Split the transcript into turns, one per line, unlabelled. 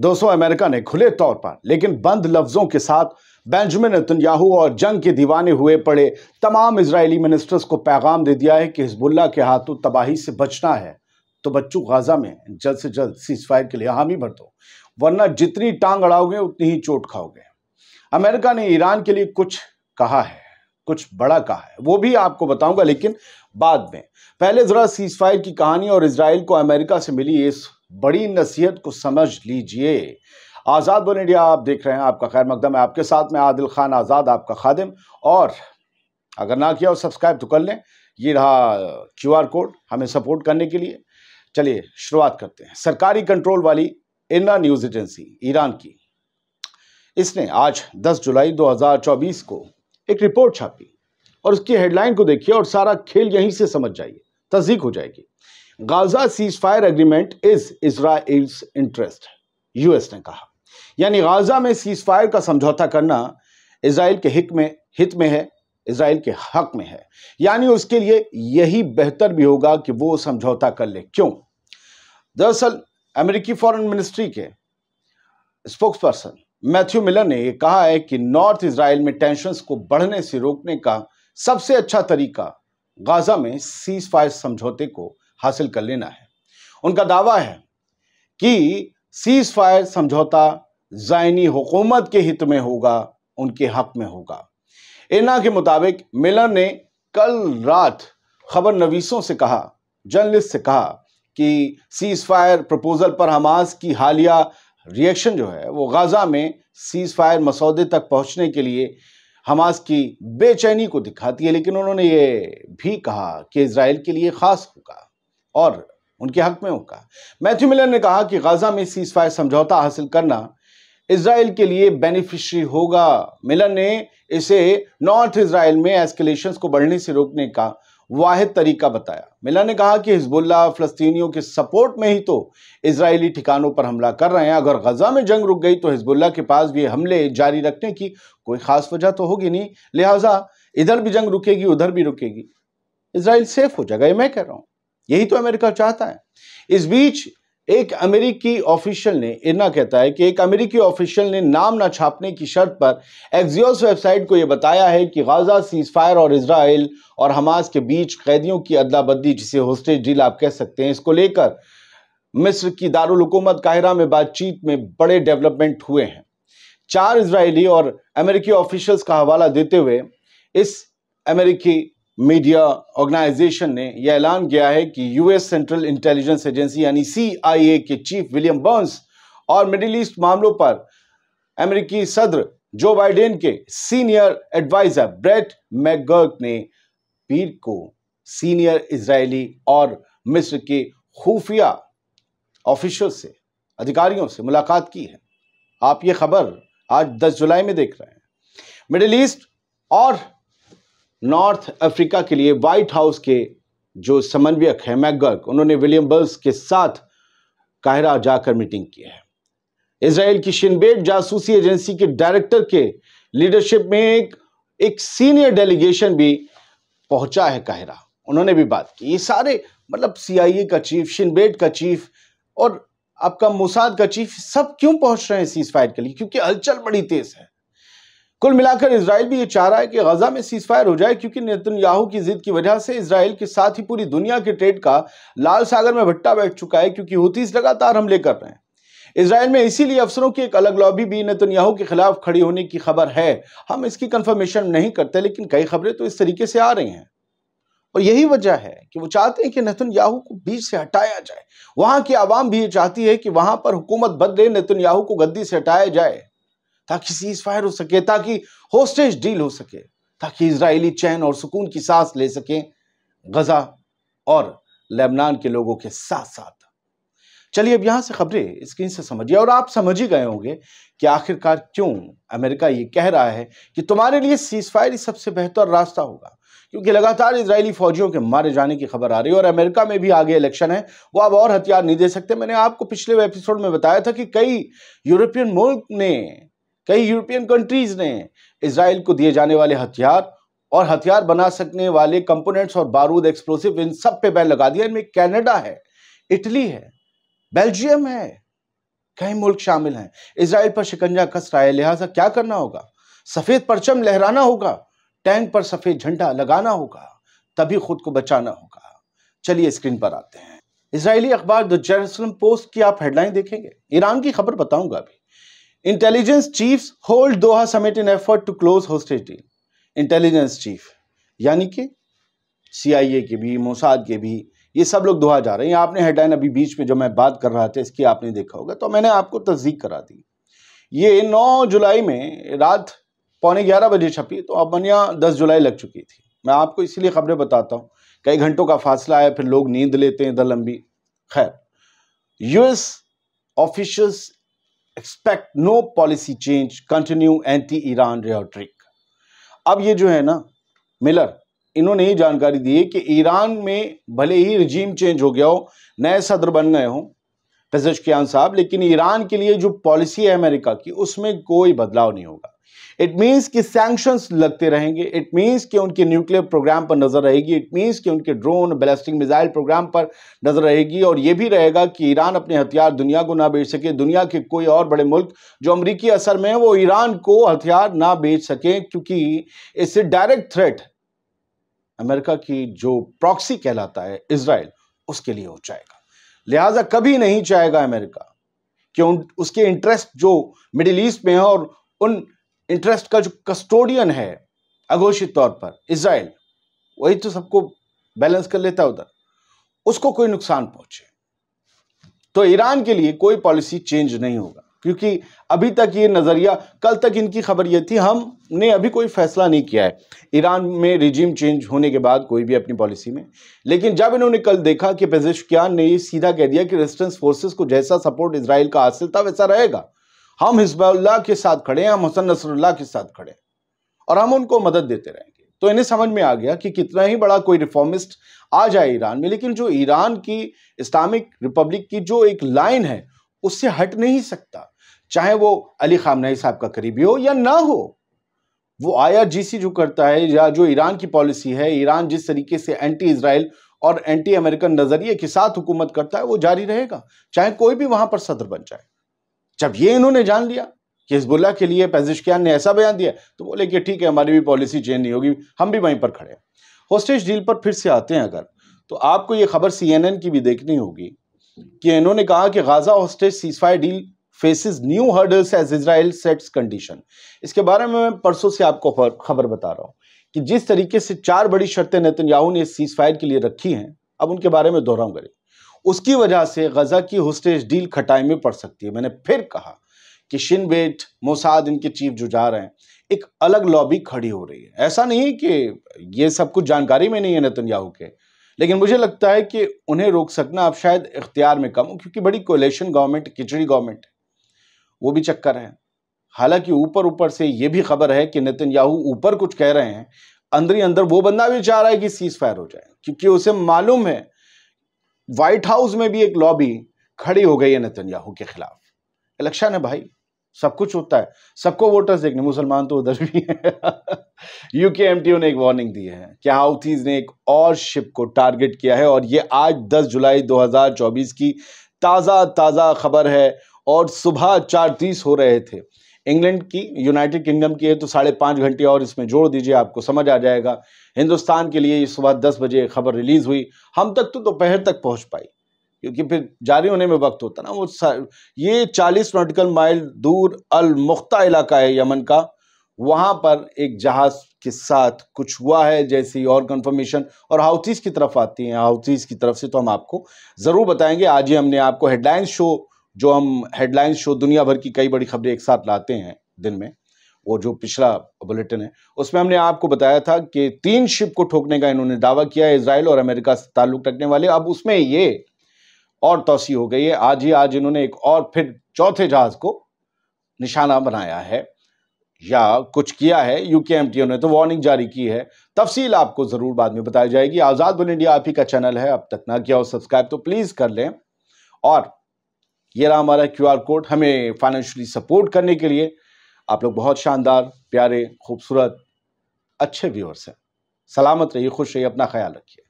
दोस्तों अमेरिका ने खुले तौर पर लेकिन बंद लफ्जों के साथ बेंजामिन नतनयाहू और जंग के दीवाने हुए पड़े तमाम इसराइली मिनिस्टर्स को पैगाम दे दिया है कि हिजबुल्ला के हाथों तबाही से बचना है तो बच्चों गाजा में जल्द से जल्द सीज फायर के लिए हामी भर दो वरना जितनी टांग अड़ाओगे उतनी ही चोट खाओगे अमेरिका ने ईरान के लिए कुछ कहा है कुछ बड़ा कहा है वो भी आपको बताऊंगा लेकिन बाद में पहले ज़रा सीज फायर की कहानी और इसराइल को अमेरिका से मिली इस बड़ी नसीहत को समझ लीजिए आज़ाद बोल इंडिया आप देख रहे हैं आपका खैर मकदम है आपके साथ में आदिल खान आज़ाद आपका खादिम और अगर ना किया हो सब्सक्राइब तो कर लें ये रहा क्यूआर कोड हमें सपोर्ट करने के लिए चलिए शुरुआत करते हैं सरकारी कंट्रोल वाली इना न्यूज़ एजेंसी ईरान की इसने आज 10 जुलाई 2024 को एक रिपोर्ट छापी और उसकी हेडलाइन को देखिए और सारा खेल यहीं से समझ जाइए तस्दीक हो जाएगी Gaza cease fire agreement is Israel's interest US ने कहा यानी गाजा में सीज फायर का समझौता करना इसराइल के हित में हित में है इसराइल के हक में है यानी उसके लिए यही बेहतर भी होगा कि वो समझौता कर ले क्यों दरअसल अमेरिकी फॉरेन मिनिस्ट्री के स्पोक्स पर्सन मैथ्यू मिलर ने यह कहा है कि नॉर्थ इसराइल में टेंशन को बढ़ने से रोकने का सबसे अच्छा तरीका गाजा में सीज फायर समझौते को हासिल कर लेना है उनका दावा है कि सीज फायर समझौता जायनी हुकूमत के हित में होगा उनके हक में होगा एना के मुताबिक मिलर ने कल रात खबर नवीसों से कहा जर्नलिस्ट से कहा कि सीज फायर प्रपोज़ल पर हमास की हालिया रिएक्शन जो है वो गाज़ा में सीज फायर मसौदे तक पहुंचने के लिए हमास की बेचैनी को दिखाती है लेकिन उन्होंने ये भी कहा कि इसराइल के लिए ख़ास होगा और उनके हक में होगा मैथ्यू मिलर ने कहा कि गाजा में सीज फायर समझौता हासिल करना इसराइल के लिए बेनिफिशरी होगा मिलर ने इसे नॉर्थ इसराइल में एस्केलेशन को बढ़ने से रोकने का वाहिद तरीका बताया मिलर ने कहा कि हिजबुल्ला फलस्तीनियों के सपोर्ट में ही तो इसराइली ठिकानों पर हमला कर रहे हैं अगर गजा में जंग रुक गई तो हिजबुल्ला के पास भी हमले जारी रखने की कोई खास वजह तो होगी नहीं लिहाजा इधर भी जंग रुकेगी उधर भी रुकेगी इसराइल सेफ हो जाएगा ये मैं कह रहा हूँ यही तो अमेरिका चाहता है इस बीच एक अमेरिकी ऑफिशियल ने इना कहता है कि एक अमेरिकी ऑफिशियल ने नाम ना छापने की शर्त पर एक्जियोस वेबसाइट को यह बताया है कि गाजा सीज फायर और इसराइल और हमास के बीच कैदियों की अदला बदली जिसे होस्टेज डील आप कह सकते हैं इसको लेकर मिस्र की दारकूमत काहिरा में बातचीत में बड़े डेवलपमेंट हुए हैं चार इसराइली और अमेरिकी ऑफिशल्स का हवाला देते हुए इस अमेरिकी मीडिया ऑर्गेनाइजेशन ने यह ऐलान किया है कि यूएस सेंट्रल इंटेलिजेंस एजेंसी यानी सीआईए के चीफ विलियम बर्न्स और मिडिल ईस्ट मामलों पर अमेरिकी सदर जो बाइडेन के सीनियर एडवाइजर ब्रेट मैगर्क ने पीर को सीनियर इजरायली और मिस्र के खुफिया ऑफिशियल से अधिकारियों से मुलाकात की है आप ये खबर आज 10 जुलाई में देख रहे हैं मिडिल ईस्ट और नॉर्थ अफ्रीका के लिए व्हाइट हाउस के जो समन्वयक हैं मैगर्क उन्होंने विलियम बल्स के साथ काहिरा जाकर मीटिंग की है इसराइल की शिनबेट जासूसी एजेंसी के डायरेक्टर के लीडरशिप में एक, एक सीनियर डेलीगेशन भी पहुंचा है काहिरा उन्होंने भी बात की ये सारे मतलब सीआईए का चीफ शिनबेट का चीफ और आपका मुसाद का चीफ सब क्यों पहुंच रहे हैं सीज फायर के लिए क्योंकि हलचल बड़ी तेज है कुल मिलाकर इसराइल भी ये चाह रहा है कि गजा में सीज फायर हो जाए क्योंकि नेतन्याहू की जिद की वजह से इसराइल के साथ ही पूरी दुनिया के ट्रेड का लाल सागर में भट्टा बैठ चुका है क्योंकि होतीस लगातार हमले कर रहे हैं इसराइल में इसीलिए अफसरों की एक अलग लॉबी भी नेतन्याहू के खिलाफ खड़ी होने की खबर है हम इसकी कन्फर्मेशन नहीं करते लेकिन कई खबरें तो इस तरीके से आ रही हैं और यही वजह है कि वो चाहते हैं कि नेतन्याहू को बीच से हटाया जाए वहां की आवाम भी ये चाहती है कि वहां पर हुकूमत बदले नेतन्याहू को गद्दी से हटाया जाए ताकि सीज फायर हो सके ताकि होस्टेज डील हो सके ताकि इसराइली चैन और सुकून की सांस ले सकें गजा और लेबनान के लोगों के साथ साथ चलिए अब यहाँ से खबरें स्क्रीन से समझिए और आप समझ ही गए होंगे कि आखिरकार क्यों अमेरिका ये कह रहा है कि तुम्हारे लिए सीज फायर ही सबसे बेहतर रास्ता होगा क्योंकि लगातार इसराइली फौजियों के मारे जाने की खबर आ रही है और अमेरिका में भी आगे इलेक्शन है वो अब और हथियार नहीं दे सकते मैंने आपको पिछले एपिसोड में बताया था कि कई यूरोपियन मुल्क ने कई यूरोपियन कंट्रीज ने इसराइल को दिए जाने वाले हथियार और हथियार बना सकने वाले कंपोनेंट्स और बारूद एक्सप्लोसिव इन सब पे बैन लगा दिया इनमें कैनेडा है इटली है बेल्जियम है कई मुल्क शामिल हैं इसराइल पर शिकंजा कस रहा है लिहाजा क्या करना होगा सफ़ेद परचम लहराना होगा टैंक पर सफ़ेद झंडा लगाना होगा तभी खुद को बचाना होगा चलिए स्क्रीन पर आते हैं इसराइली अखबार द जेरूसलम पोस्ट की आप हेडलाइन देखेंगे ईरान की खबर बताऊंगा अभी intelligence chief hold Doha summit in effort to close hostility intelligence chief यानी कि सीआईए के भी मोसाद के भी ये सब लोग दोहा जा रहे हैं आपने हेडलाइन अभी बीच में जो मैं बात कर रहा था इसकी आपने देखा होगा तो मैंने आपको तस्दीक करा दी ये 9 जुलाई में रात पौने ग्यारह बजे छपी तो अब मनिया दस जुलाई लग चुकी थी मैं आपको इसीलिए खबरें बताता हूँ कई घंटों का फासला है फिर लोग नींद लेते हैं इधर लंबी खैर US officials expect no policy change continue anti Iran rhetoric अब ये जो है ना मिलर इन्होंने ये जानकारी दी है कि ईरान में भले ही रिजीम चेंज हो गया हो नए सदर बन गए हों पेजशकियान साहब लेकिन ईरान के लिए जो पॉलिसी है अमेरिका की उसमें कोई बदलाव नहीं होगा इट मीन्स कि सैंक्शंस लगते रहेंगे इट मीन्स कि उनके न्यूक्लियर प्रोग्राम पर नज़र रहेगी इट मीन्स कि उनके ड्रोन बैलिस्टिक मिसाइल प्रोग्राम पर नज़र रहेगी और यह भी रहेगा कि ईरान अपने हथियार दुनिया को ना बेच सके दुनिया के कोई और बड़े मुल्क जो अमरीकी असर में है वो ईरान को हथियार ना बेच सकें क्योंकि इससे डायरेक्ट थ्रेट अमेरिका की जो प्रॉक्सी कहलाता है इसराइल उसके लिए हो जाएगा लिहाजा कभी नहीं चाहेगा अमेरिका क्यों उसके इंटरेस्ट जो मिडिल ईस्ट में है और उन इंटरेस्ट का जो कस्टोडियन है अघोषित तौर पर इसराइल वही तो सबको बैलेंस कर लेता उधर उसको कोई नुकसान पहुंचे तो ईरान के लिए कोई पॉलिसी चेंज नहीं होगा क्योंकि अभी तक ये नज़रिया कल तक इनकी खबर ये थी हमने अभी कोई फैसला नहीं किया है ईरान में रिजीम चेंज होने के बाद कोई भी अपनी पॉलिसी में लेकिन जब इन्होंने कल देखा कि पेजेशकियान ने ये सीधा कह दिया कि रेजिस्टेंस फोर्सेस को जैसा सपोर्ट इसराइल का हासिल था वैसा रहेगा हम हिजबुल्लाह के साथ खड़े हैं हम हसन नसरुल्लाह के साथ खड़े हैं और हम उनको मदद देते रहेंगे तो इन्हें समझ में आ गया कि कितना ही बड़ा कोई रिफॉर्मिस्ट आ जाए ईरान में लेकिन जो ईरान की इस्लामिक रिपब्लिक की जो एक लाइन है उससे हट नहीं सकता चाहे वो अली खामनाई साहब का करीबी हो या ना हो वो आईआरजीसी जो करता है या जो ईरान की पॉलिसी है ईरान जिस तरीके से एंटी इसराइल और एंटी अमेरिकन नज़रिए के साथ हुकूमत करता है वो जारी रहेगा चाहे कोई भी वहाँ पर सदर बन जाए जब ये इन्होंने जान लिया कि हिजबुल्ला के लिए पेजिशकियान ने ऐसा बयान दिया तो बोले कि ठीक है हमारी भी पॉलिसी चेंज नहीं होगी हम भी वहीं पर खड़े हैं होस्टेज डील पर फिर से आते हैं अगर तो आपको ये खबर सीएनएन की भी देखनी होगी कि इन्होंने कहा कि Gaza hostage ceasefire deal faces new hurdles as Israel sets condition इसके बारे में मैं परसों से आपको खबर बता रहा हूँ कि जिस तरीके से चार बड़ी शर्तें याहू ने सीज फायर के लिए रखी हैं अब उनके बारे में दोहराऊंगा उसकी वजह से गज़ा की होस्टेज डील खटाई में पड़ सकती है मैंने फिर कहा कि शिनबेट मोसाद इनके चीफ जो जा रहे हैं एक अलग लॉबी खड़ी हो रही है ऐसा नहीं कि ये सब कुछ जानकारी में नहीं है नतनयाहू के लेकिन मुझे लगता है कि उन्हें रोक सकना अब शायद इख्तियार में कम हो क्योंकि बड़ी कोलेशन गवर्नमेंट खिचड़ी गवर्नमेंट वो भी चक्कर है हालांकि ऊपर ऊपर से ये भी खबर है कि नितिन ऊपर कुछ कह रहे हैं अंदर ही अंदर वो बंदा भी चाह रहा है कि सीज फायर हो जाए क्योंकि उसे मालूम है व्हाइट हाउस में भी एक लॉबी खड़ी हो गई है नतनयाहू के खिलाफ इलेक्शन है भाई सब कुछ होता है सबको वोटर्स देखने मुसलमान तो उधर भी है यूके एमटीओ ने एक वार्निंग दी है कि हाउथीज ने एक और शिप को टारगेट किया है और ये आज 10 जुलाई 2024 की ताज़ा ताज़ा खबर है और सुबह चार तीस हो रहे थे इंग्लैंड की यूनाइटेड किंगडम की है तो साढ़े पाँच घंटे और इसमें जोड़ दीजिए आपको समझ आ जाएगा हिंदुस्तान के लिए सुबह दस बजे खबर रिलीज़ हुई हम तक तो दोपहर तक पहुँच पाई क्योंकि फिर जारी होने में वक्त होता ना वो ये चालीस नोटिकल माइल दूर अलमुख्ता इलाका है यमन का वहाँ पर एक जहाज़ के साथ कुछ हुआ है जैसी और कंफर्मेशन और हाउथीज़ की तरफ आती हैं हाउथीज़ की तरफ से तो हम आपको ज़रूर बताएंगे आज ही हमने आपको हेडलाइंस शो जो हम हेडलाइंस शो दुनिया भर की कई बड़ी खबरें एक साथ लाते हैं दिन में वो जो पिछला बुलेटिन है उसमें हमने आपको बताया था कि तीन शिप को ठोकने का इन्होंने दावा किया है इसराइल और अमेरिका से ताल्लुक रखने वाले अब उसमें ये और तोसी हो गई है आज ही आज इन्होंने एक और फिर चौथे जहाज को निशाना बनाया है या कुछ किया है यूके ने तो वार्निंग जारी की है तफसील आपको ज़रूर बाद में बताई जाएगी आज़ाद बुल इंडिया आप ही का चैनल है अब तक ना किया हो सब्सक्राइब तो प्लीज़ कर लें और ये रहा हमारा क्यू आर कोड हमें फाइनेंशियली सपोर्ट करने के लिए आप लोग बहुत शानदार प्यारे खूबसूरत अच्छे व्यूअर्स हैं सलामत रहिए खुश रहिए अपना ख्याल रखिए